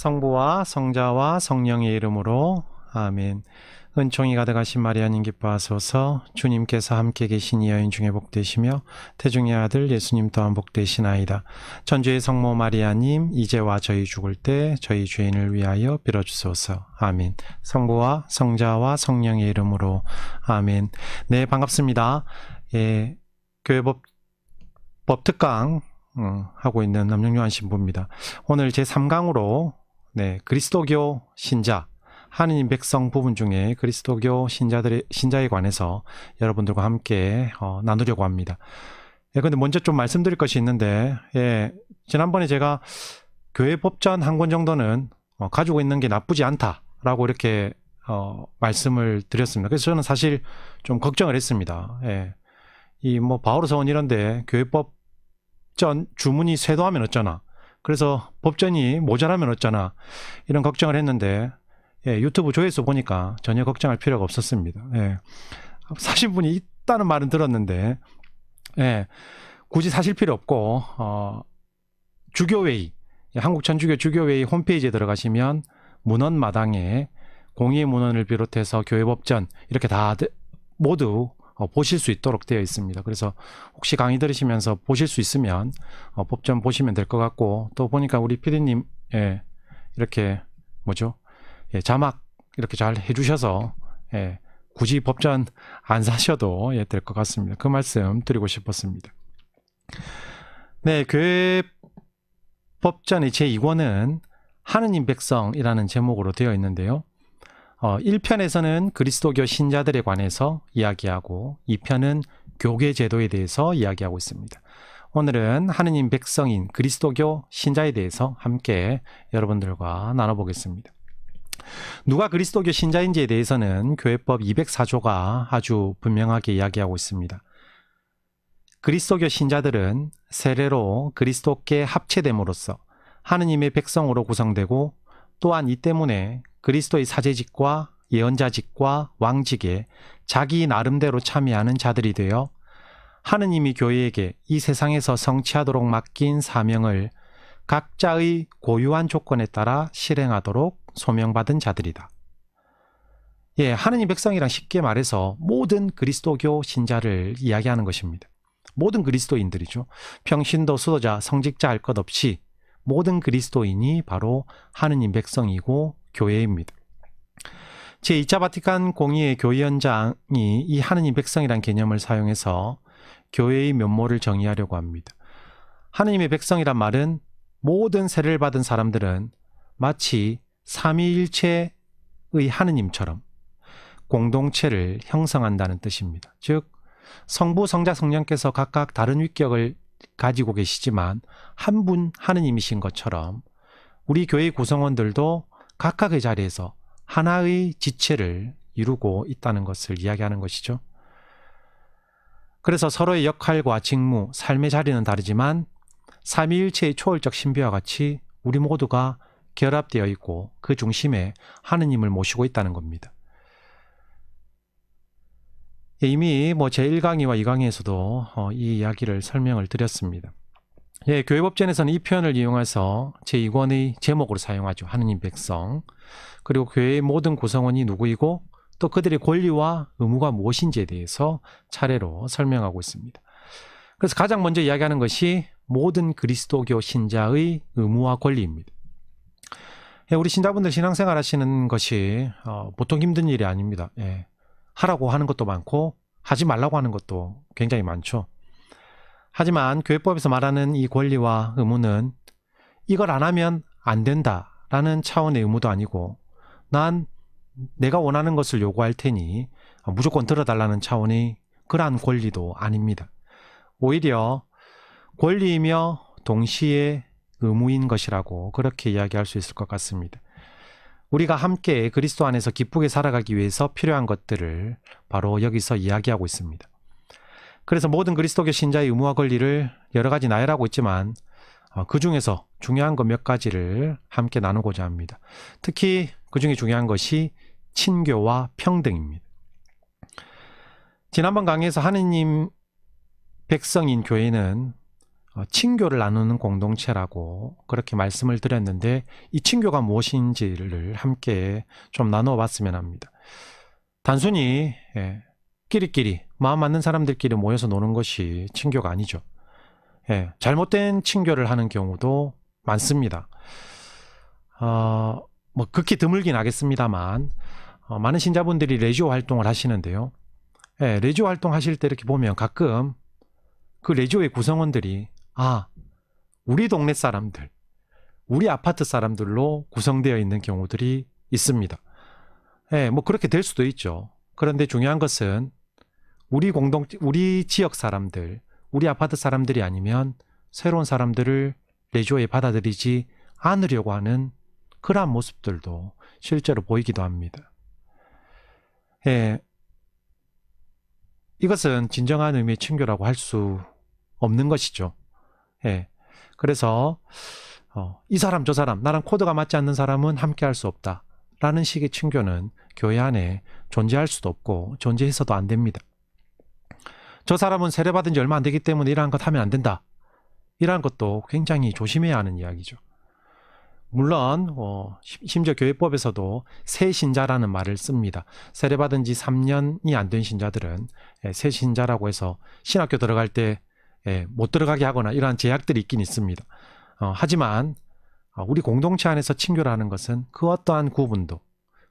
성부와 성자와 성령의 이름으로 아멘. 은총이 가득하신 마리아님 기뻐하소서 주님께서 함께 계신 이 여인 중에 복되시며 태중의 아들 예수님 또한 복되시나이다. 천주의 성모 마리아님 이제와 저희 죽을 때 저희 죄인을 위하여 빌어주소서. 아멘. 성부와 성자와 성령의 이름으로 아멘. 네 반갑습니다. 예, 교회법 법특강 음, 하고 있는 남영유한 신부입니다. 오늘 제 3강으로 네, 그리스도교 신자, 하느님 백성 부분 중에 그리스도교 신자들의 신자에 관해서 여러분들과 함께 어, 나누려고 합니다. 예, 근데 먼저 좀 말씀드릴 것이 있는데, 예, 지난번에 제가 교회 법전 한 권 정도는 어, 가지고 있는 게 나쁘지 않다라고 이렇게 어, 말씀을 드렸습니다. 그래서 저는 사실 좀 걱정을 했습니다. 예. 이 뭐바울르 서원 이런데 교회법 전 주문이 쇄도하면 어쩌나 그래서 법전이 모자라면 어쩌나 이런 걱정을 했는데 예, 유튜브 조회수 보니까 전혀 걱정할 필요가 없었습니다. 예. 사신 분이 있다는 말은 들었는데 예, 굳이 사실 필요 없고 어, 주교회의 예, 한국천주교 주교회의 홈페이지에 들어가시면 문헌 마당에 공의 문헌을 비롯해서 교회법전 이렇게 다 모두 어, 보실 수 있도록 되어 있습니다. 그래서 혹시 강의 들으시면서 보실 수 있으면 어, 법전 보시면 될 것 같고 또 보니까 우리 피디님 예, 이렇게 뭐죠 예, 자막 이렇게 잘 해주셔서 예, 굳이 법전 안 사셔도 예, 될것 같습니다. 그 말씀 드리고 싶었습니다. 네, 그 법전의 제2권은 하느님 백성이라는 제목으로 되어 있는데요. 어, 1편에서는 그리스도교 신자들에 관해서 이야기하고 2편은 교계 제도에 대해서 이야기하고 있습니다. 오늘은 하느님 백성인 그리스도교 신자에 대해서 함께 여러분들과 나눠보겠습니다. 누가 그리스도교 신자인지에 대해서는 교회법 204조가 아주 분명하게 이야기하고 있습니다. 그리스도교 신자들은 세례로 그리스도께 합체됨으로써 하느님의 백성으로 구성되고 또한 이 때문에 그리스도의 사제직과 예언자직과 왕직에 자기 나름대로 참여하는 자들이 되어 하느님이 교회에게 이 세상에서 성취하도록 맡긴 사명을 각자의 고유한 조건에 따라 실행하도록 소명받은 자들이다. 예, 하느님 백성이란 쉽게 말해서 모든 그리스도교 신자를 이야기하는 것입니다. 모든 그리스도인들이죠. 평신도, 수도자, 성직자 할 것 없이 모든 그리스도인이 바로 하느님 백성이고 교회입니다. 제2차 바티칸 공의의교회원장이이 하느님 백성이란 개념을 사용해서 교회의 면모를 정의하려고 합니다. 하느님의 백성이란 말은 모든 세례를 받은 사람들은 마치 삼위일체의 하느님처럼 공동체를 형성한다는 뜻입니다. 즉 성부, 성자, 성령께서 각각 다른 위격을 가지고 계시지만 한 분 하느님이신 것처럼 우리 교회 구성원들도 각각의 자리에서 하나의 지체를 이루고 있다는 것을 이야기하는 것이죠. 그래서 서로의 역할과 직무, 삶의 자리는 다르지만 삼위일체의 초월적 신비와 같이 우리 모두가 결합되어 있고 그 중심에 하느님을 모시고 있다는 겁니다. 예, 이미 뭐 제1강의와 2강의에서도 어, 이 이야기를 설명을 드렸습니다. 예, 교회법전에서는 이 표현을 이용해서 제2권의 제목으로 사용하죠. 하느님 백성. 그리고 교회의 모든 구성원이 누구이고 또 그들의 권리와 의무가 무엇인지에 대해서 차례로 설명하고 있습니다. 그래서 가장 먼저 이야기하는 것이 모든 그리스도교 신자의 의무와 권리입니다. 예, 우리 신자분들 신앙생활 하시는 것이 어, 보통 힘든 일이 아닙니다. 예, 하라고 하는 것도 많고 하지 말라고 하는 것도 굉장히 많죠. 하지만 교회법에서 말하는 이 권리와 의무는 이걸 안 하면 안 된다 라는 차원의 의무도 아니고 난 내가 원하는 것을 요구할 테니 무조건 들어달라는 차원의 그러한 권리도 아닙니다. 오히려 권리이며 동시에 의무인 것이라고 그렇게 이야기할 수 있을 것 같습니다. 우리가 함께 그리스도 안에서 기쁘게 살아가기 위해서 필요한 것들을 바로 여기서 이야기하고 있습니다. 그래서 모든 그리스도교 신자의 의무와 권리를 여러 가지 나열하고 있지만 어, 그 중에서 중요한 것 몇 가지를 함께 나누고자 합니다. 특히 그 중에 중요한 것이 친교와 평등입니다. 지난번 강의에서 하느님 백성인 교회는 어, 친교를 나누는 공동체라고 그렇게 말씀을 드렸는데 이 친교가 무엇인지를 함께 좀 나눠 봤으면 합니다. 단순히 예, 끼리끼리 마음 맞는 사람들끼리 모여서 노는 것이 친교가 아니죠. 예, 잘못된 친교를 하는 경우도 많습니다. 어, 뭐 극히 드물긴 하겠습니다만 어, 많은 신자분들이 레지오 활동을 하시는데요. 예, 레지오 활동 하실 때 이렇게 보면 가끔 그 레지오의 구성원들이 아 우리 동네 사람들, 우리 아파트 사람들로 구성되어 있는 경우들이 있습니다. 예, 뭐 그렇게 될 수도 있죠. 그런데 중요한 것은 우리 공동 우리 지역 사람들, 우리 아파트 사람들이 아니면 새로운 사람들을 레조에 받아들이지 않으려고 하는 그러한 모습들도 실제로 보이기도 합니다. 예. 이것은 진정한 의미의 친교라고 할 수 없는 것이죠. 예. 그래서 어, 이 사람 저 사람 나랑 코드가 맞지 않는 사람은 함께 할 수 없다. 라는 식의 친교는 교회 안에 존재할 수도 없고 존재해서도 안 됩니다. 저 사람은 세례받은 지 얼마 안 되기 때문에 이러한 것 하면 안 된다. 이러한 것도 굉장히 조심해야 하는 이야기죠. 물론 어, 심지어 교회법에서도 새 신자라는 말을 씁니다. 세례받은 지 3년이 안 된 신자들은 예, 새 신자라고 해서 신학교 들어갈 때못 예, 들어가게 하거나 이러한 제약들이 있긴 있습니다. 어, 하지만 아, 우리 공동체 안에서 친교라는 것은 그 어떠한 구분도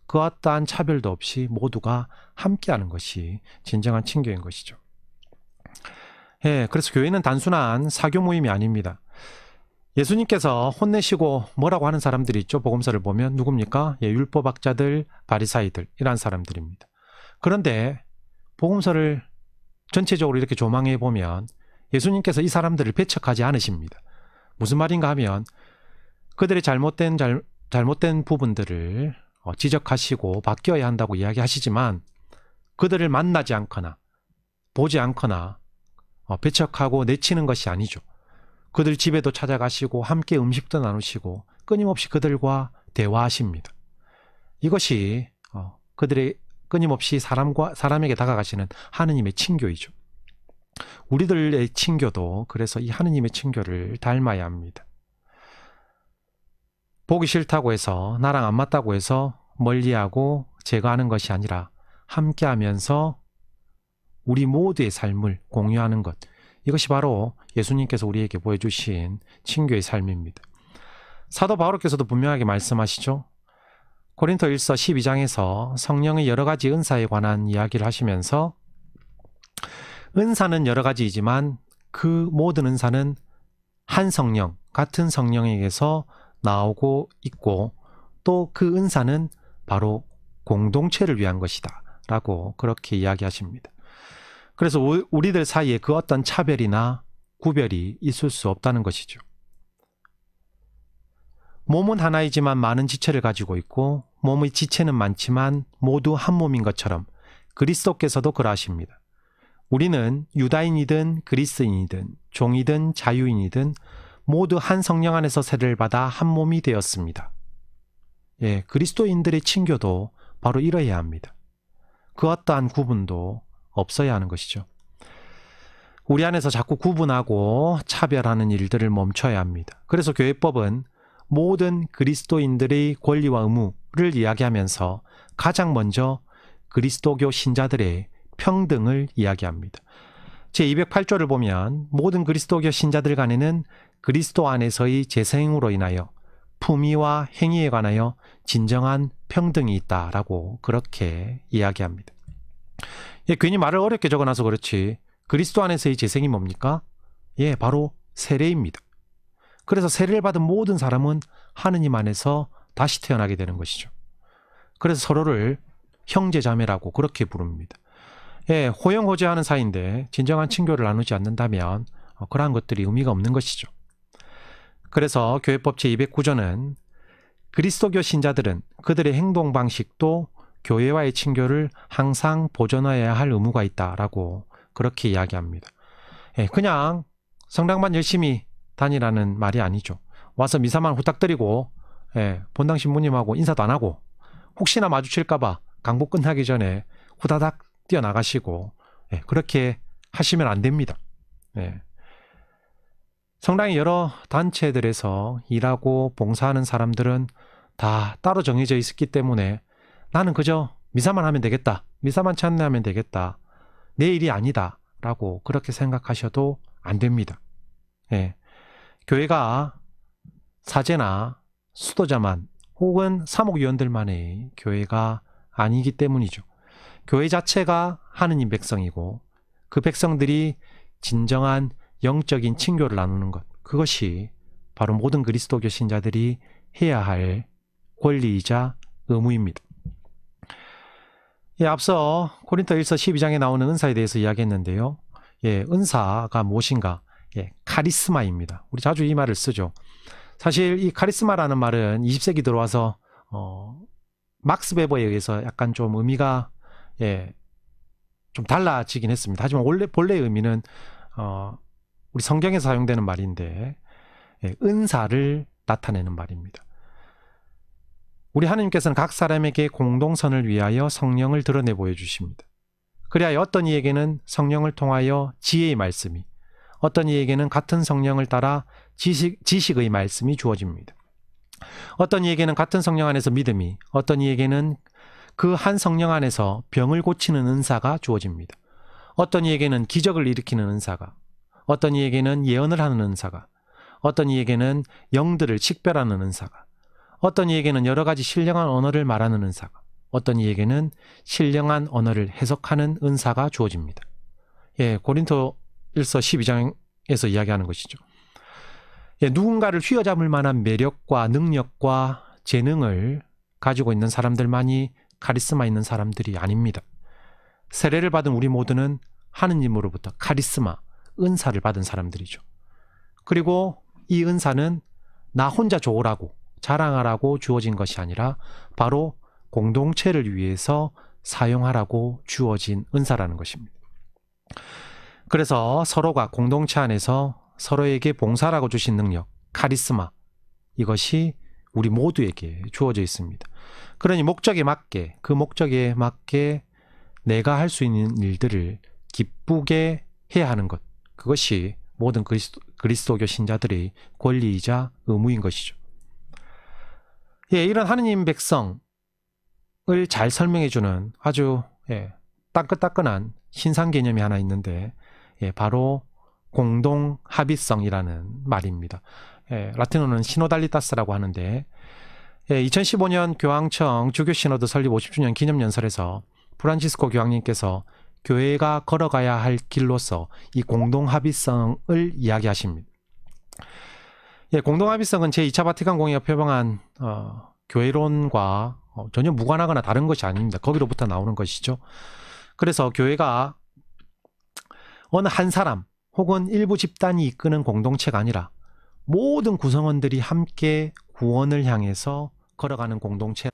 그 어떠한 차별도 없이 모두가 함께하는 것이 진정한 친교인 것이죠. 예, 그래서 교회는 단순한 사교 모임이 아닙니다. 예수님께서 혼내시고 뭐라고 하는 사람들이 있죠. 복음서를 보면 누굽니까? 예, 율법학자들, 바리사이들 이런 사람들입니다. 그런데 복음서를 전체적으로 이렇게 조망해 보면 예수님께서 이 사람들을 배척하지 않으십니다. 무슨 말인가 하면 그들의 잘못된 잘, 잘못된 부분들을 어, 지적하시고 바뀌어야 한다고 이야기하시지만 그들을 만나지 않거나 보지 않거나 어, 배척하고 내치는 것이 아니죠. 그들 집에도 찾아가시고 함께 음식도 나누시고 끊임없이 그들과 대화하십니다. 이것이 어, 그들의 끊임없이 사람과 사람에게 다가가시는 하느님의 친교이죠. 우리들의 친교도 그래서 이 하느님의 친교를 닮아야 합니다. 보기 싫다고 해서 나랑 안 맞다고 해서 멀리하고 제거하는 것이 아니라 함께하면서 우리 모두의 삶을 공유하는 것. 이것이 바로 예수님께서 우리에게 보여주신 친교의 삶입니다. 사도 바울께서도 분명하게 말씀하시죠. 고린토 1서 12장에서 성령의 여러 가지 은사에 관한 이야기를 하시면서 은사는 여러 가지이지만 그 모든 은사는 한 성령, 같은 성령에게서 나오고 있고 또 그 은사는 바로 공동체를 위한 것이다. 라고 그렇게 이야기하십니다. 그래서 우리들 사이에 그 어떤 차별이나 구별이 있을 수 없다는 것이죠. 몸은 하나이지만 많은 지체를 가지고 있고 몸의 지체는 많지만 모두 한 몸인 것처럼 그리스도께서도 그러하십니다. 우리는 유다인이든 그리스인이든 종이든 자유인이든 모두 한 성령 안에서 세를 받아 한 몸이 되었습니다. 예, 그리스도인들의 친교도 바로 이러해야 합니다. 그 어떠한 구분도 없어야 하는 것이죠. 우리 안에서 자꾸 구분하고 차별하는 일들을 멈춰야 합니다. 그래서 교회법은 모든 그리스도인들의 권리와 의무를 이야기하면서 가장 먼저 그리스도교 신자들의 평등을 이야기합니다. 제208조를 보면 모든 그리스도교 신자들 간에는 그리스도 안에서의 재생으로 인하여 품위와 행위에 관하여 진정한 평등이 있다라고 그렇게 이야기합니다. 예, 괜히 말을 어렵게 적어놔서 그렇지. 그리스도 안에서의 재생이 뭡니까? 예, 바로 세례입니다. 그래서 세례를 받은 모든 사람은 하느님 안에서 다시 태어나게 되는 것이죠. 그래서 서로를 형제 자매라고 그렇게 부릅니다. 예, 호영호제하는 사이인데 진정한 친교를 나누지 않는다면 그러한 것들이 의미가 없는 것이죠. 그래서 교회법 제209조는 그리스도교 신자들은 그들의 행동 방식도 교회와의 친교를 항상 보존해야 할 의무가 있다라고 그렇게 이야기합니다. 예, 그냥 성당만 열심히 다니라는 말이 아니죠. 와서 미사만 후딱드리고 예, 본당 신부님하고 인사도 안 하고 혹시나 마주칠까봐 강보 끝나기 전에 후다닥 뛰어나가시고 예, 그렇게 하시면 안 됩니다. 예. 성당의 여러 단체들에서 일하고 봉사하는 사람들은 다 따로 정해져 있었기 때문에 나는 그저 미사만 하면 되겠다. 미사만 참여하면 되겠다. 내 일이 아니다. 라고 그렇게 생각하셔도 안 됩니다. 예. 교회가 사제나 수도자만 혹은 사목위원들만의 교회가 아니기 때문이죠. 교회 자체가 하느님 백성이고 그 백성들이 진정한 영적인 친교를 나누는 것. 그것이 바로 모든 그리스도교 신자들이 해야 할 권리이자 의무입니다. 예, 앞서 고린도 1서 12장에 나오는 은사에 대해서 이야기했는데요. 예, 은사가 무엇인가? 예, 카리스마입니다. 우리 자주 이 말을 쓰죠. 사실 이 카리스마라는 말은 20세기 들어와서 어, 막스 베버에 의해서 약간 좀 의미가 예, 좀 달라지긴 했습니다. 하지만 원래 본래의 의미는 어, 우리 성경에 서 사용되는 말인데 예, 은사를 나타내는 말입니다. 우리 하나님께서는 각 사람에게 공동선을 위하여 성령을 드러내 보여주십니다. 그래야 어떤 이에게는 성령을 통하여 지혜의 말씀이, 어떤 이에게는 같은 성령을 따라 지식, 지식의 말씀이 주어집니다. 어떤 이에게는 같은 성령 안에서 믿음이, 어떤 이에게는 그 한 성령 안에서 병을 고치는 은사가 주어집니다. 어떤 이에게는 기적을 일으키는 은사가, 어떤 이에게는 예언을 하는 은사가, 어떤 이에게는 영들을 식별하는 은사가, 어떤 이에게는 여러 가지 신령한 언어를 말하는 은사가, 어떤 이에게는 신령한 언어를 해석하는 은사가 주어집니다. 예, 고린토 1서 12장에서 이야기하는 것이죠. 예, 누군가를 휘어잡을 만한 매력과 능력과 재능을 가지고 있는 사람들만이 카리스마 있는 사람들이 아닙니다. 세례를 받은 우리 모두는 하느님으로부터 카리스마, 은사를 받은 사람들이죠. 그리고 이 은사는 나 혼자 좋으라고 자랑하라고 주어진 것이 아니라 바로 공동체를 위해서 사용하라고 주어진 은사라는 것입니다. 그래서 서로가 공동체 안에서 서로에게 봉사라고 주신 능력, 카리스마, 이것이 우리 모두에게 주어져 있습니다. 그러니 목적에 맞게, 그 목적에 맞게 내가 할 수 있는 일들을 기쁘게 해야 하는 것. 그것이 모든 그리스도, 그리스도교 신자들의 권리이자 의무인 것이죠. 예, 이런 하느님 백성을 잘 설명해주는 아주 예, 따끈따끈한 신상 개념이 하나 있는데 예, 바로 공동 합의성이라는 말입니다. 예, 라틴어는 시노달리타스라고 하는데 예, 2015년 교황청 주교 신호드 설립 50주년 기념 연설에서 프란치스코 교황님께서 교회가 걸어가야 할 길로서 이 공동 합의성을 이야기하십니다. 예, 공동합의성은 제2차 바티칸 공의가 표방한 어, 교회론과 어, 전혀 무관하거나 다른 것이 아닙니다. 거기로부터 나오는 것이죠. 그래서 교회가 어느 한 사람 혹은 일부 집단이 이끄는 공동체가 아니라 모든 구성원들이 함께 구원을 향해서 걸어가는 공동체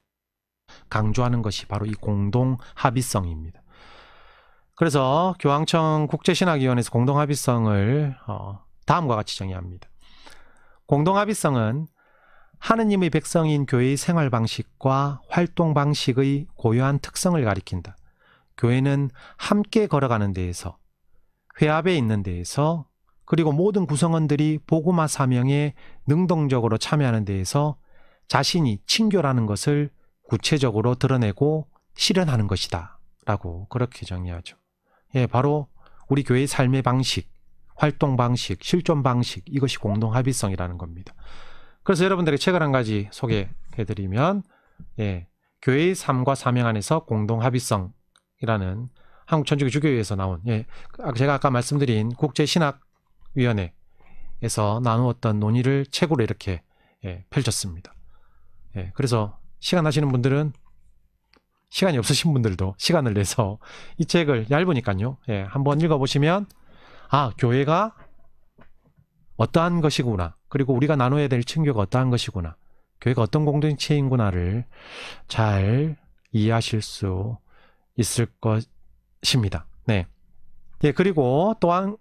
강조하는 것이 바로 이 공동 합의성입니다. 그래서 교황청 국제신학위원회에서 공동 합의성을 어, 다음과 같이 정의합니다. 공동합의성은 하느님의 백성인 교회의 생활 방식과 활동 방식의 고유한 특성을 가리킨다. 교회는 함께 걸어가는 데에서, 회합에 있는 데에서, 그리고 모든 구성원들이 보고마 사명에 능동적으로 참여하는 데에서 자신이 친교라는 것을 구체적으로 드러내고 실현하는 것이다. 라고 그렇게 정리하죠. 예, 바로 우리 교회의 삶의 방식, 활동 방식, 실존 방식 이것이 공동 합의성이라는 겁니다. 그래서 여러분들에게 책을 한 가지 소개해드리면 예, 교회의 삶과 사명 안에서 공동 합의성이라는 한국 천주교 주교회에서 나온 예, 그 제가 아까 말씀드린 국제신학위원회에서 나누었던 논의를 책으로 이렇게 예, 펼쳤습니다. 예, 그래서 시간 나시는 분들은 시간이 없으신 분들도 시간을 내서 이 책을 얇으니까요. 예, 한번 읽어보시면 아, 교회가 어떠한 것이구나. 그리고 우리가 나눠야 될 친교가 어떠한 것이구나. 교회가 어떤 공동체인구나를 잘 이해하실 수 있을 것입니다. 네. 예, 그리고 또한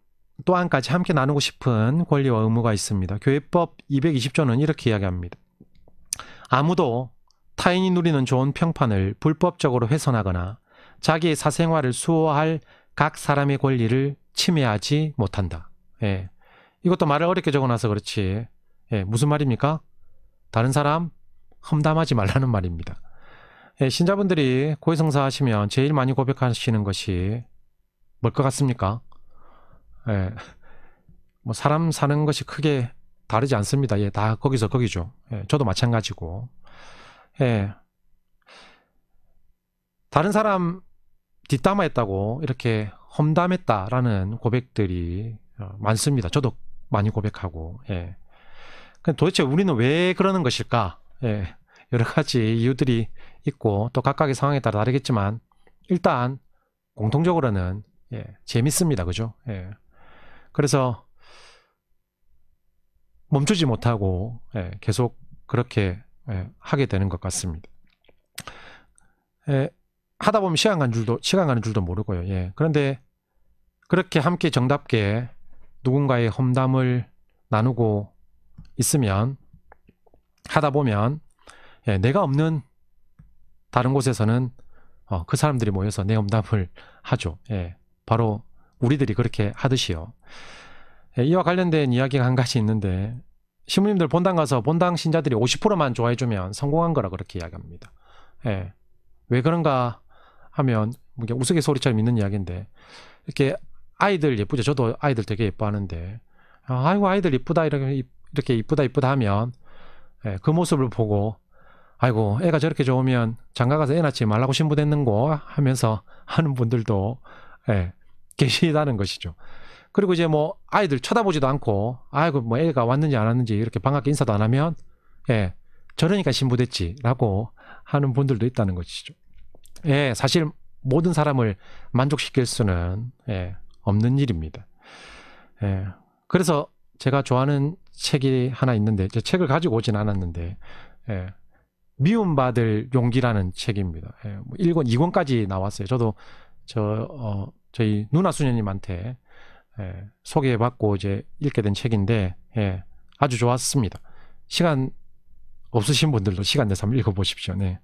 또 한까지 함께 나누고 싶은 권리와 의무가 있습니다. 교회법 220조는 이렇게 이야기합니다. 아무도 타인이 누리는 좋은 평판을 불법적으로 훼손하거나 자기의 사생활을 수호할 각 사람의 권리를 침해하지 못한다. 예. 이것도 말을 어렵게 적어놔서 그렇지. 예, 무슨 말입니까? 다른 사람 험담하지 말라는 말입니다. 예, 신자분들이 고해성사 하시면 제일 많이 고백하시는 것이 뭘 것 같습니까? 예, 뭐 사람 사는 것이 크게 다르지 않습니다. 예, 다 거기서 거기죠. 예, 저도 마찬가지고. 예. 다른 사람 뒷담화했다고 이렇게 험담했다라는 고백들이 어, 많습니다. 저도 많이 고백하고. 예. 그 도대체 우리는 왜 그러는 것일까? 예. 여러 가지 이유들이 있고 또 각각의 상황에 따라 다르겠지만 일단 공통적으로는 예, 재밌습니다. 그죠? 예. 그래서 멈추지 못하고 예, 계속 그렇게 예, 하게 되는 것 같습니다. 예, 하다 보면 시간 가는 줄도 시간 가는 줄도 모르고요. 예. 그런데 그렇게 함께 정답게 누군가의 험담을 나누고 있으면 하다 보면 예, 내가 없는 다른 곳에서는 어, 그 사람들이 모여서 내 험담을 하죠. 예, 바로 우리들이 그렇게 하듯이요. 예, 이와 관련된 이야기가 한 가지 있는데 신부님들 본당 가서 본당 신자들이 50%만 좋아해주면 성공한 거라 그렇게 이야기합니다. 예, 왜 그런가 하면 우스갯소리처럼 있는 이야기인데 이렇게 아이들 예쁘죠. 저도 아이들 되게 예뻐하는데 아, 아이고 아이들 예쁘다 이렇게 이렇게 이쁘다 이쁘다 하면 예, 그 모습을 보고 아이고 애가 저렇게 좋으면 장가가서 애 낳지 말라고 신부됐는고 하면서 하는 분들도 예, 계시다는 것이죠. 그리고 이제 뭐 아이들 쳐다보지도 않고 아이고 뭐 애가 왔는지 안 왔는지 이렇게 방학에 인사도 안 하면 예 저러니까 신부됐지라고 하는 분들도 있다는 것이죠. 예 사실 모든 사람을 만족시킬 수는 예 없는 일입니다. 예. 그래서 제가 좋아하는 책이 하나 있는데 제 책을 가지고 오진 않았는데 예. 미움받을 용기라는 책입니다. 예. 1권, 뭐 2권까지 나왔어요. 저도 저 어, 저희 누나 수녀님한테 예, 소개받고 이제 읽게 된 책인데 예, 아주 좋았습니다. 시간 없으신 분들도 시간 내서 한번 읽어보십시오. 네.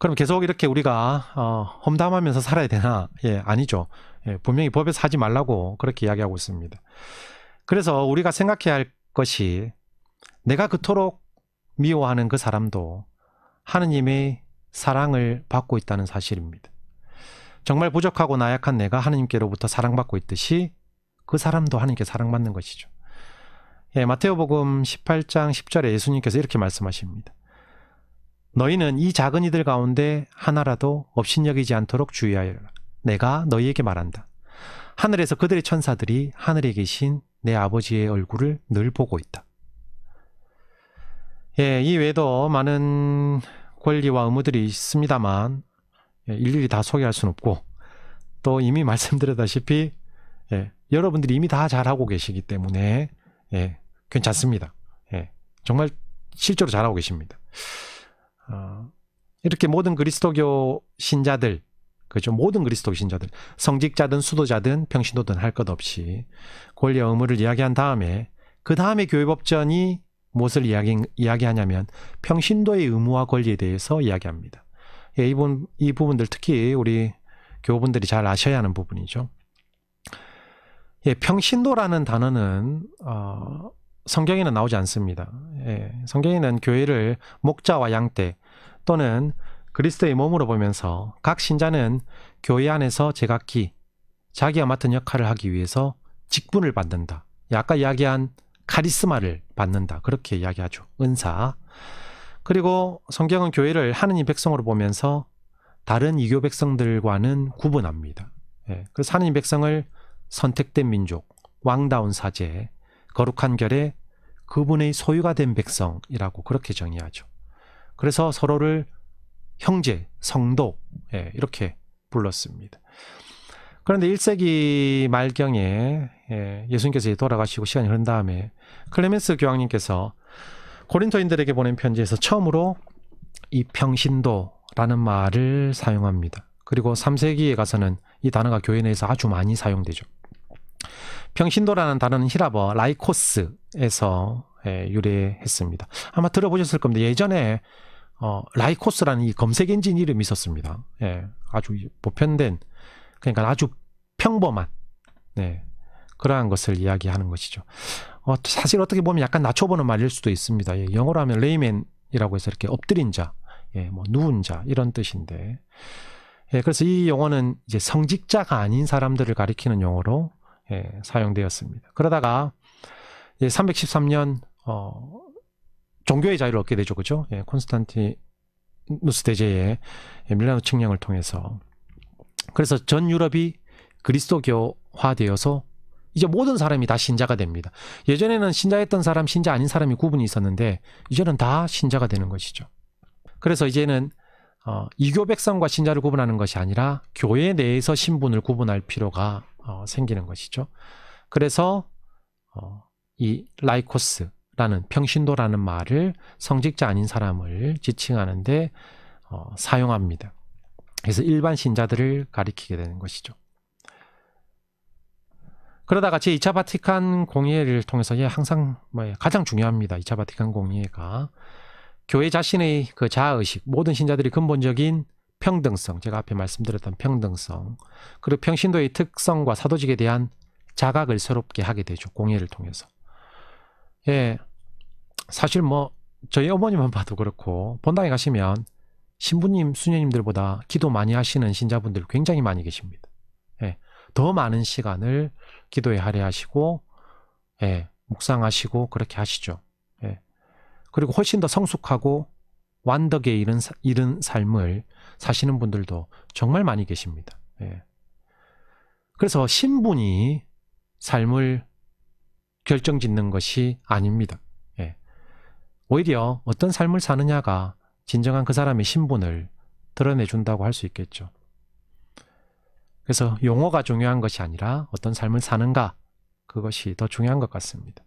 그럼 계속 이렇게 우리가 어, 험담하면서 살아야 되나? 예, 아니죠. 예, 분명히 법에서 하지 말라고 그렇게 이야기하고 있습니다. 그래서 우리가 생각해야 할 것이 내가 그토록 미워하는 그 사람도 하느님의 사랑을 받고 있다는 사실입니다. 정말 부족하고 나약한 내가 하느님께로부터 사랑받고 있듯이 그 사람도 하느님께 사랑받는 것이죠. 예, 마테오복음 18장 10절에 예수님께서 이렇게 말씀하십니다. 너희는 이 작은 이들 가운데 하나라도 업신여기지 않도록 주의하여라. 내가 너희에게 말한다. 하늘에서 그들의 천사들이 하늘에 계신 내 아버지의 얼굴을 늘 보고 있다. 예, 이 외에도 많은 권리와 의무들이 있습니다만 예, 일일이 다 소개할 수는 없고 또 이미 말씀드렸다시피 예, 여러분들이 이미 다 잘하고 계시기 때문에 예, 괜찮습니다. 예, 정말 실제로 잘하고 계십니다. 이렇게 모든 그리스도교 신자들, 그죠? 모든 그리스도교 신자들, 성직자든 수도자든 평신도든 할 것 없이 권리와 의무를 이야기한 다음에 그 다음에 교회법전이 무엇을 이야기, 이야기하냐면 평신도의 의무와 권리에 대해서 이야기합니다. 예, 이, 부분, 이 부분들 특히 우리 교우분들이 잘 아셔야 하는 부분이죠. 예, 평신도라는 단어는 어, 성경에는 나오지 않습니다. 예, 성경에는 교회를 목자와 양떼, 또는 그리스도의 몸으로 보면서 각 신자는 교회 안에서 제각기 자기가 맡은 역할을 하기 위해서 직분을 받는다. 아까 이야기한 카리스마를 받는다. 그렇게 이야기하죠. 은사. 그리고 성경은 교회를 하느님 백성으로 보면서 다른 이교 백성들과는 구분합니다. 예. 그래서 하느님 백성을 선택된 민족, 왕다운 사제, 거룩한 결의 그분의 소유가 된 백성이라고 그렇게 정의하죠. 그래서 서로를 형제, 성도 예, 이렇게 불렀습니다. 그런데 1세기 말경에 예, 예수님께서 돌아가시고 시간이 흐른 다음에 클레멘스 교황님께서 고린토인들에게 보낸 편지에서 처음으로 이 평신도라는 말을 사용합니다. 그리고 3세기에 가서는 이 단어가 교회 내에서 아주 많이 사용되죠. 평신도라는 단어는 히라버 라이코스에서 예, 유래했습니다. 아마 들어보셨을 겁니다. 예전에 어, 라이코스라는 이 검색 엔진 이름이 있었습니다. 예, 아주 보편된, 그러니까 아주 평범한, 네, 그러한 것을 이야기하는 것이죠. 어, 사실 어떻게 보면 약간 낮춰보는 말일 수도 있습니다. 예, 영어로 하면 레이맨이라고 해서 이렇게 엎드린 자, 예, 뭐 누운 자 이런 뜻인데, 예, 그래서 이 용어는 이제 성직자가 아닌 사람들을 가리키는 용어로 예, 사용되었습니다. 그러다가 예, 313년 어, 종교의 자유를 얻게 되죠. 그죠? 예, 콘스탄티누스 대제의 예, 밀라노 측량을 통해서. 그래서 전 유럽이 그리스도교화되어서 이제 모든 사람이 다 신자가 됩니다. 예전에는 신자였던 사람, 신자 아닌 사람이 구분이 있었는데 이제는 다 신자가 되는 것이죠. 그래서 이제는 어, 이교 백성과 신자를 구분하는 것이 아니라 교회 내에서 신분을 구분할 필요가 어, 생기는 것이죠. 그래서 어, 이 라이코스 라는 평신도라는 말을 성직자 아닌 사람을 지칭하는데 어, 사용합니다. 그래서 일반 신자들을 가리키게 되는 것이죠. 그러다가 제2차 바티칸 공의회를 통해서 예, 항상 뭐 가장 중요합니다. 2차 바티칸 공의회가 교회 자신의 그 자아의식, 모든 신자들이 근본적인 평등성, 제가 앞에 말씀드렸던 평등성, 그리고 평신도의 특성과 사도직에 대한 자각을 새롭게 하게 되죠. 공예를 통해서. 예, 사실 뭐 저희 어머님만 봐도 그렇고 본당에 가시면 신부님, 수녀님들보다 기도 많이 하시는 신자분들 굉장히 많이 계십니다. 예, 더 많은 시간을 기도에 할애하시고 예, 묵상하시고 그렇게 하시죠. 예, 그리고 훨씬 더 성숙하고 완덕에 이른, 이른 삶을 사시는 분들도 정말 많이 계십니다. 예. 그래서 신분이 삶을 결정짓는 것이 아닙니다. 오히려 어떤 삶을 사느냐가 진정한 그 사람의 신분을 드러내준다고 할 수 있겠죠. 그래서 용어가 중요한 것이 아니라 어떤 삶을 사는가 그것이 더 중요한 것 같습니다.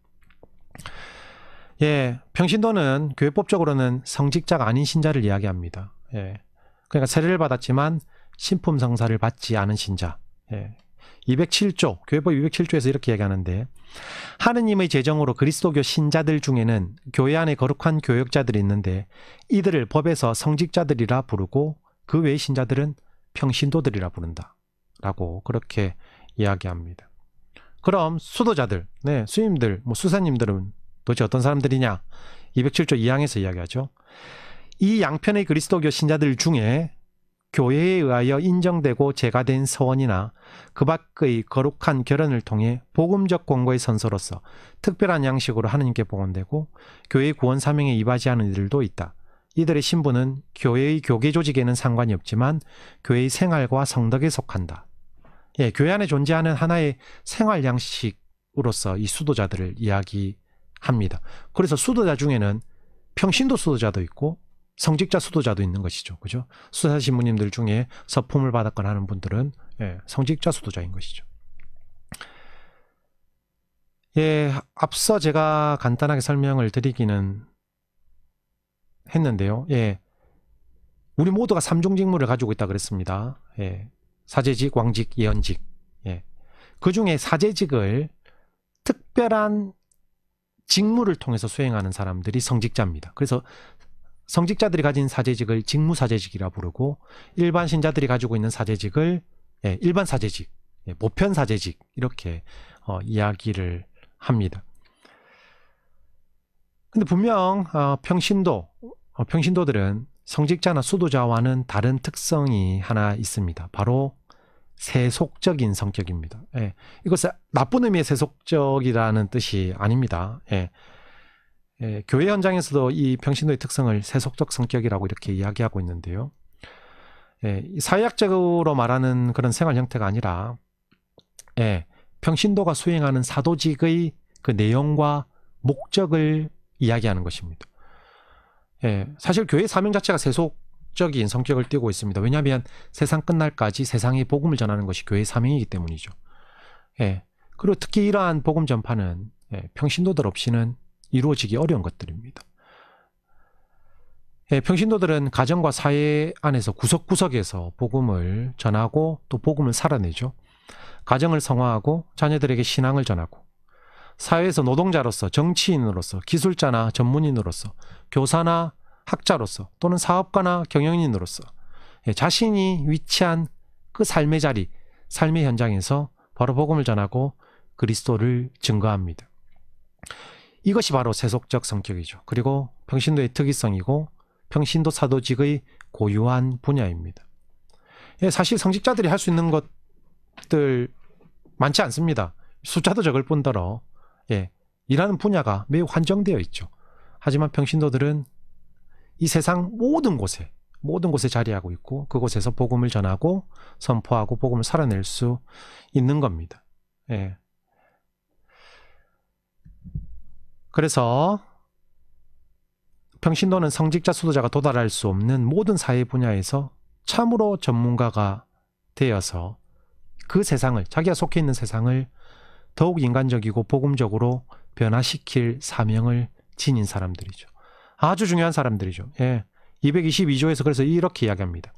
예, 평신도는 교회법적으로는 성직자가 아닌 신자를 이야기합니다. 예, 그러니까 세례를 받았지만 신품 성사를 받지 않은 신자. 예, 207조, 교회법 207조에서 이렇게 얘기하는데, 하느님의 재정으로 그리스도교 신자들 중에는 교회 안에 거룩한 교역자들이 있는데, 이들을 법에서 성직자들이라 부르고, 그 외의 신자들은 평신도들이라 부른다. 라고 그렇게 이야기합니다. 그럼 수도자들, 네, 수임들, 뭐 수사님들은 도대체 어떤 사람들이냐? 207조 2항에서 이야기하죠. 이 양편의 그리스도교 신자들 중에 교회에 의하여 인정되고 제가 된 서원이나 그 밖의 거룩한 결연을 통해 복음적 권고의 선서로서 특별한 양식으로 하느님께 복원되고 교회의 구원 사명에 이바지하는 이들도 있다. 이들의 신분은 교회의 교계 조직에는 상관이 없지만 교회의 생활과 성덕에 속한다. 예, 교회 안에 존재하는 하나의 생활 양식으로서 이 수도자들을 이야기합니다. 그래서 수도자 중에는 평신도 수도자도 있고 성직자 수도자도 있는 것이죠. 그죠? 수사 신부님들 중에 서품을 받았거나 하는 분들은 예, 성직자 수도자인 것이죠. 예, 앞서 제가 간단하게 설명을 드리기는 했는데요. 예. 우리 모두가 삼종 직무를 가지고 있다 그랬습니다. 예. 사제직, 왕직, 예언직. 예. 그 중에 사제직을 특별한 직무를 통해서 수행하는 사람들이 성직자입니다. 그래서 성직자들이 가진 사제직을 직무사제직이라 부르고 일반 신자들이 가지고 있는 사제직을 예, 일반 사제직, 예, 보편 사제직 이렇게 어, 이야기를 합니다. 근데 분명 어, 평신도, 어, 평신도들은 성직자나 수도자와는 다른 특성이 하나 있습니다. 바로 세속적인 성격입니다. 예, 이것은 나쁜 의미의 세속적이라는 뜻이 아닙니다. 예, 예, 교회 현장에서도 이 병신도의 특성을 세속적 성격이라고 이렇게 이야기하고 있는데요. 예, 사회학적으로 말하는 그런 생활 형태가 아니라 예, 평신도가 수행하는 사도직의 그 내용과 목적을 이야기하는 것입니다. 예, 사실 교회 사명 자체가 세속적인 성격을 띠고 있습니다. 왜냐하면 세상 끝날까지 세상의 복음을 전하는 것이 교회 사명이기 때문이죠. 예, 그리고 특히 이러한 복음 전파는 예, 평신도들 없이는 이루어지기 어려운 것들입니다. 예, 평신도들은 가정과 사회 안에서 구석구석에서 복음을 전하고 또 복음을 살아내죠. 가정을 성화하고 자녀들에게 신앙을 전하고 사회에서 노동자로서 정치인으로서 기술자나 전문인으로서 교사나 학자로서 또는 사업가나 경영인으로서 예, 자신이 위치한 그 삶의 자리, 삶의 현장에서 바로 복음을 전하고 그리스도를 증거합니다. 이것이 바로 세속적 성격이죠. 그리고 평신도의 특이성이고 평신도 사도직의 고유한 분야입니다. 예, 사실 성직자들이 할 수 있는 것들 많지 않습니다. 숫자도 적을 뿐더러 예, 일하는 분야가 매우 한정되어 있죠. 하지만 평신도들은 이 세상 모든 곳에 모든 곳에 자리하고 있고 그곳에서 복음을 전하고 선포하고 복음을 살아낼 수 있는 겁니다. 예. 그래서 평신도는 성직자 수도자가 도달할 수 없는 모든 사회 분야에서 참으로 전문가가 되어서 그 세상을 자기가 속해 있는 세상을 더욱 인간적이고 복음적으로 변화시킬 사명을 지닌 사람들이죠. 아주 중요한 사람들이죠. 예. 222조에서 그래서 이렇게 이야기합니다.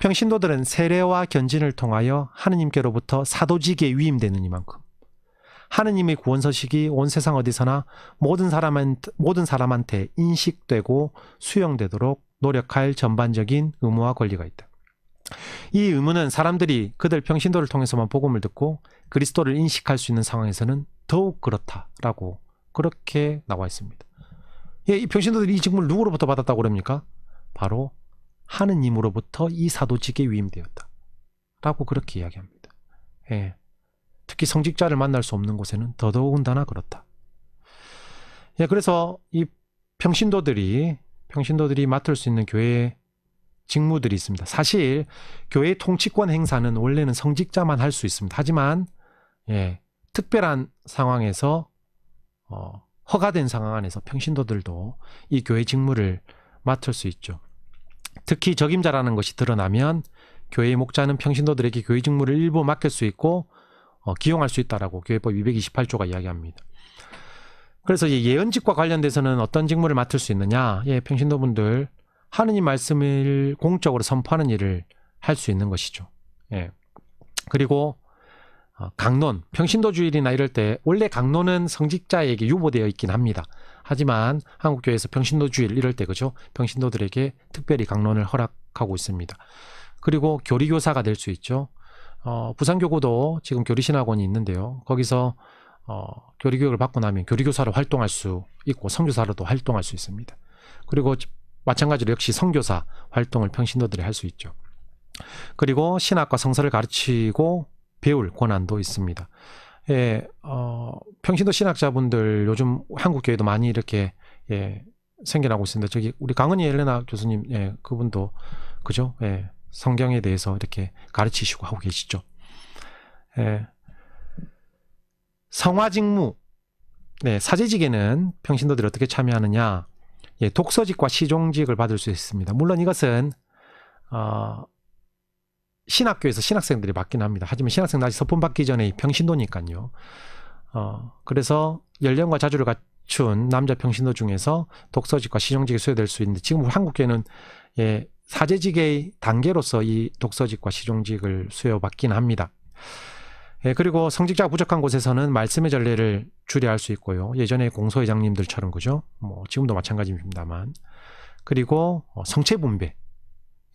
평신도들은 세례와 견진을 통하여 하느님께로부터 사도직에 위임되는 이만큼 하느님의 구원 소식이 온 세상 어디서나 모든 사람한테, 모든 사람한테 인식되고 수용되도록 노력할 전반적인 의무와 권리가 있다. 이 의무는 사람들이 그들 평신도를 통해서만 복음을 듣고 그리스도를 인식할 수 있는 상황에서는 더욱 그렇다라고 그렇게 나와 있습니다. 예, 이 평신도들이 이 직무를 누구로부터 받았다고 그럽니까? 바로 하느님으로부터 이 사도직에 위임되었다. 라고 그렇게 이야기합니다. 예. 특히 성직자를 만날 수 없는 곳에는 더더군다나 그렇다. 예, 그래서 이 평신도들이 평신도들이 맡을 수 있는 교회의 직무들이 있습니다. 사실 교회의 통치권 행사는 원래는 성직자만 할 수 있습니다. 하지만 예, 특별한 상황에서 어, 허가된 상황 안에서 평신도들도 이 교회 직무를 맡을 수 있죠. 특히 적임자라는 것이 드러나면 교회의 목자는 평신도들에게 교회 직무를 일부 맡길 수 있고 어, 기용할 수 있다라고 교회법 228조가 이야기합니다. 그래서 예언직과 관련돼서는 어떤 직무를 맡을 수 있느냐? 예, 평신도분들 하느님 말씀을 공적으로 선포하는 일을 할 수 있는 것이죠. 예. 그리고 어, 강론, 평신도 주일이나 이럴 때 원래 강론은 성직자에게 유보되어 있긴 합니다. 하지만 한국교회에서 평신도 주일 이럴 때 그죠? 평신도들에게 특별히 강론을 허락하고 있습니다. 그리고 교리교사가 될 수 있죠. 어, 부산교고도 지금 교리신학원이 있는데요. 거기서 어, 교리교육을 받고 나면 교리교사로 활동할 수 있고 성교사로도 활동할 수 있습니다. 그리고 마찬가지로 역시 성교사 활동을 평신도들이 할 수 있죠. 그리고 신학과 성서를 가르치고 배울 권한도 있습니다. 예, 어, 평신도 신학자분들 요즘 한국 교회도 많이 이렇게 예, 생겨나고 있습니다. 저기 우리 강은희 엘레나 교수님, 예, 그분도 그죠? 예, 성경에 대해서 이렇게 가르치시고 하고 계시죠. 예. 성화직무. 네, 사제직에는 평신도들이 어떻게 참여하느냐. 예, 독서직과 시종직을 받을 수 있습니다. 물론 이것은, 어, 신학교에서 신학생들이 받긴 합니다. 하지만 신학생 아직 서품 받기 전에 평신도니까요. 어, 그래서 연령과 자주를 갖춘 남자 평신도 중에서 독서직과 시종직이 수여될 수 있는데 지금 한국교회는 예, 사제직의 단계로서 이 독서직과 시종직을 수여받긴 합니다. 예, 그리고 성직자가 부족한 곳에서는 말씀의 전례를 줄여할 수 있고요. 예전에 공소회장님들처럼 그죠? 뭐 지금도 마찬가지입니다만. 그리고 어, 성체분배.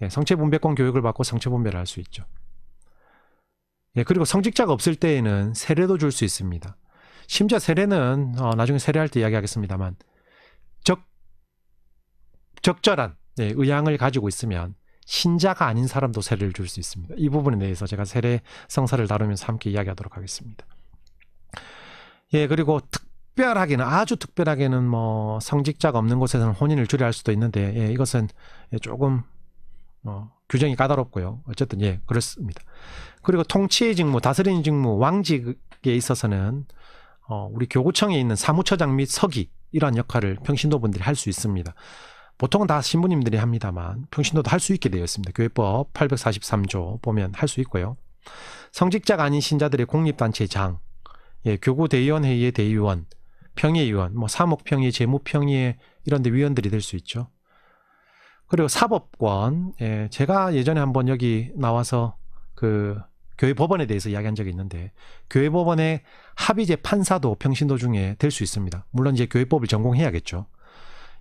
예, 성체분배권 교육을 받고 성체분배를 할 수 있죠. 예, 그리고 성직자가 없을 때에는 세례도 줄 수 있습니다. 심지어 세례는 어, 나중에 세례할 때 이야기하겠습니다만 적 적절한 네, 의향을 가지고 있으면 신자가 아닌 사람도 세례를 줄 수 있습니다. 이 부분에 대해서 제가 세례 성사를 다루면서 함께 이야기하도록 하겠습니다. 예, 그리고 특별하게는 아주 특별하게는 뭐 성직자가 없는 곳에서는 혼인을 줄여할 수도 있는데 예, 이것은 예, 조금 어, 규정이 까다롭고요. 어쨌든 예, 그렇습니다. 그리고 통치의 직무, 다스리는 직무, 왕직에 있어서는 어, 우리 교구청에 있는 사무처장 및 서기 이러한 역할을 평신도분들이 할 수 있습니다. 보통은 다 신부님들이 합니다만 평신도도 할 수 있게 되어 있습니다. 교회법 843조 보면 할 수 있고요. 성직자가 아닌 신자들의 공립단체 장, 예, 교구 대의원 회의의 대의원, 평의의원뭐 사목평의, 재무평의 회 이런 데 위원들이 될 수 있죠. 그리고 사법권, 예, 제가 예전에 한번 여기 나와서 그 교회 법원에 대해서 이야기한 적이 있는데 교회 법원의 합의제 판사도 평신도 중에 될 수 있습니다. 물론 이제 교회법을 전공해야겠죠.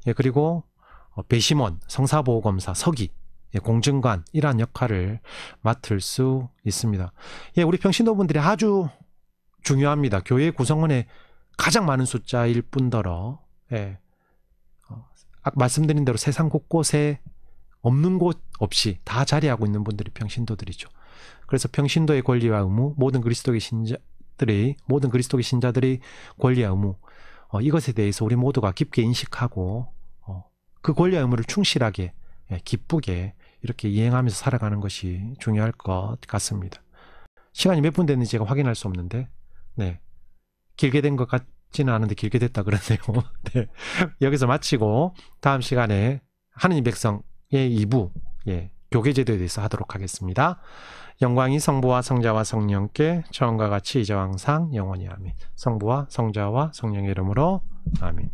예, 그리고 어, 배심원, 성사보호검사, 서기, 예, 공증관 이러한 역할을 맡을 수 있습니다. 예, 우리 평신도분들이 아주 중요합니다. 교회 구성원의 가장 많은 숫자일 뿐더러 예, 어, 아, 말씀드린 대로 세상 곳곳에 없는 곳 없이 다 자리하고 있는 분들이 평신도들이죠. 그래서 평신도의 권리와 의무, 모든 그리스도의 신자들이 모든 그리스도의 신자들이 권리와 의무 어, 이것에 대해서 우리 모두가 깊게 인식하고 그 권리와 의무를 충실하게 예, 기쁘게 이렇게 이행하면서 살아가는 것이 중요할 것 같습니다. 시간이 몇 분 됐는지 제가 확인할 수 없는데 네 길게 된 것 같지는 않은데 길게 됐다 그러네요. 네 여기서 마치고 다음 시간에 하느님 백성의 2부 예, 교계제도에 대해서 하도록 하겠습니다. 영광이 성부와 성자와 성령께 처음과 같이 이제 왕상 영원히 아멘 성부와 성자와 성령의 이름으로 아멘